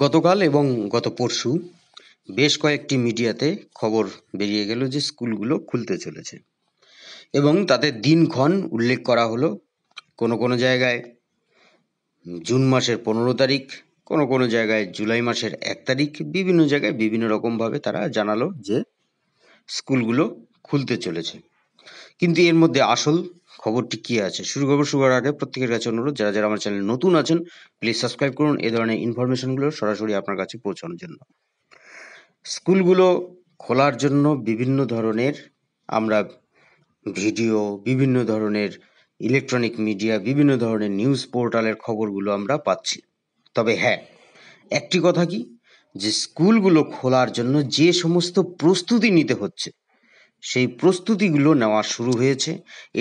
গতকাল এবং গত পরশু বেশ কয়েকটি মিডিয়াতে খবর বেরিয়ে গেল যে স্কুলগুলো খুলতে চলেছে এবং তাতে দিনক্ষণ উল্লেখ করা হলো কোনো কোনো জায়গায় জুন মাসের পনেরো তারিখ কোনো কোনো জায়গায় জুলাই মাসের এক তারিখ বিভিন্ন জায়গায় বিভিন্ন রকমভাবে তারা জানালো যে স্কুলগুলো খুলতে চলেছে কিন্তু এর মধ্যে আসল খবরটি কী আছে শুরু করবো শুরুর আগে প্রত্যেকের কাছে অনুরোধ যারা যারা আমার চ্যানেল নতুন আছেন প্লিজ সাবস্ক্রাইব করুন এ ধরনের ইনফরমেশনগুলো সরাসরি আপনার কাছে পৌঁছানোর জন্য স্কুলগুলো খোলার জন্য বিভিন্ন ধরনের আমরা ভিডিও বিভিন্ন ধরনের ইলেকট্রনিক মিডিয়া বিভিন্ন ধরনের নিউজ পোর্টালের খবরগুলো আমরা পাচ্ছি তবে হ্যাঁ একটি কথা কি যে স্কুলগুলো খোলার জন্য যে সমস্ত প্রস্তুতি নিতে হচ্ছে সেই প্রস্তুতিগুলো নেওয়া শুরু হয়েছে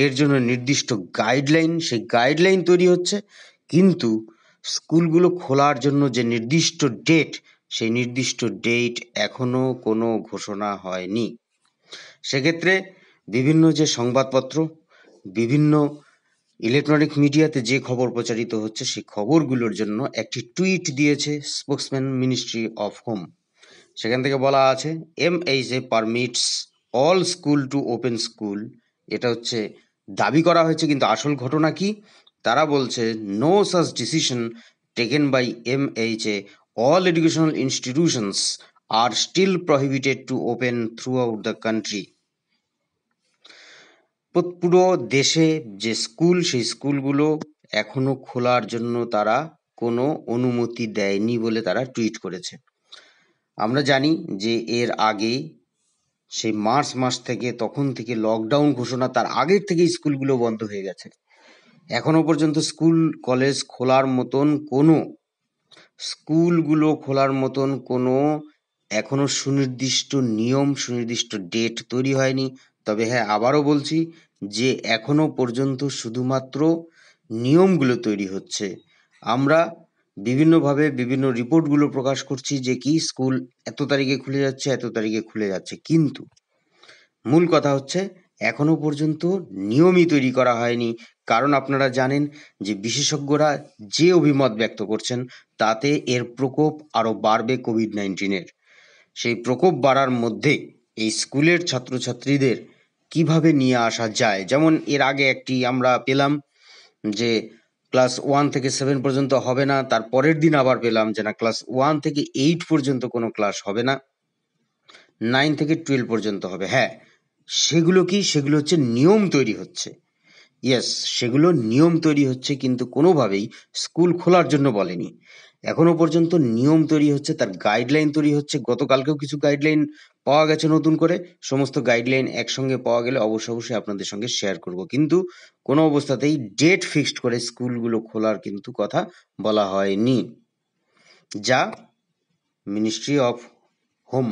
এর জন্য নির্দিষ্ট গাইডলাইন সেই গাইডলাইন তৈরি হচ্ছে কিন্তু স্কুলগুলো খোলার জন্য যে নির্দিষ্ট ডেট সেই নির্দিষ্ট ডেট এখনও কোনো ঘোষণা হয়নি সেক্ষেত্রে বিভিন্ন যে সংবাদপত্র বিভিন্ন ইলেকট্রনিক মিডিয়াতে যে খবর প্রচারিত হচ্ছে সেই খবরগুলোর জন্য একটি টুইট দিয়েছে স্পোক্সম্যান মিনিস্ট্রি অফ হোম সেখান থেকে বলা আছে M H A permits all school to open school এটা হচ্ছে দাবি করা হয়েছে কিন্তু আসল ঘটনা কি তারা বলছে no such decision taken by M H A all educational institutions are still prohibited to open throughout the country পুরো দেশে যে স্কুল সেই স্কুলগুলো এখনো খোলার জন্য তারা কোনো অনুমতি দেয়নি বলে তারা টুইট করেছে আমরা জানি যে এর আগে সেই মার্চ মাস থেকে তখন থেকে লকডাউন ঘোষণা তার আগের থেকে স্কুলগুলো বন্ধ হয়ে গেছে এখনো পর্যন্ত স্কুল কলেজ খোলার মতন কোনো স্কুলগুলো খোলার মতন কোনো এখনো সুনির্দিষ্ট নিয়ম সুনির্দিষ্ট ডেট তৈরি হয়নি তবে হ্যাঁ আবারও বলছি যে এখনো পর্যন্ত শুধুমাত্র নিয়মগুলো তৈরি হচ্ছে আমরা বিভিন্নভাবে বিভিন্ন রিপোর্টগুলো প্রকাশ করছি যে কি স্কুল এত তারিখে খুলে যাচ্ছে এত তারিখে খুলে যাচ্ছে কিন্তু মূল কথা হচ্ছে এখনও পর্যন্ত নিয়মই তৈরি করা হয়নি কারণ আপনারা জানেন যে বিশেষজ্ঞরা যে অভিমত ব্যক্ত করছেন তাতে এর প্রকোপ আরও বাড়বে কোভিড নাইন্টিনের সেই প্রকোপ বাড়ার মধ্যে এই স্কুলের ছাত্রছাত্রীদের কিভাবে নিয়ে আসা যায় যেমন এর আগে একটি আমরা পেলাম যে ক্লাস ওয়ান থেকে সেভেন পর্যন্ত হবে না তার পরের দিন আবার পেলাম যে না ক্লাস ওয়ান থেকে এইট পর্যন্ত কোনো ক্লাস হবে না নাইন থেকে টুয়েলভ পর্যন্ত হবে হ্যাঁ সেগুলো কি সেগুলো হচ্ছে নিয়ম তৈরি হচ্ছে ইয়েস সেগুলো নিয়ম তৈরি হচ্ছে কিন্তু কোনোভাবেই স্কুল খোলার জন্য বলেনি এখনো পর্যন্ত নিয়ম তৈরি হচ্ছে তার গাইডলাইন তৈরি হচ্ছে গতকালকেও কিছু গাইডলাইন পাওয়া গেছে নতুন করে সমস্ত গাইডলাইন একসঙ্গে পাওয়া গেলে অবশ্যই অবশ্যই আপনাদের সঙ্গে শেয়ার করব কিন্তু কোনো অবস্থাতেই ডেট ফিক্সড করে স্কুলগুলো খোলার কিন্তু কথা বলা হয়নি যা ministry of home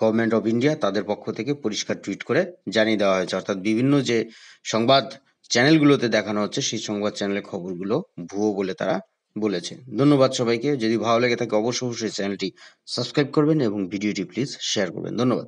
government of India তাদের পক্ষ থেকে পরিষ্কার টুইট করে জানিয়ে দেওয়া হয়েছে অর্থাৎ বিভিন্ন যে সংবাদ চ্যানেলগুলোতে দেখানো হচ্ছে সেই সংবাদ চ্যানেলের খবরগুলো ভুয়ো বলে তারা বলেছে ধন্যবাদ সবাইকে যদি ভালো লেগে থাকে অবশ্যই অবশ্যই চ্যানেলটি সাবস্ক্রাইব করবেন এবং ভিডিওটি প্লিজ শেয়ার করবেন ধন্যবাদ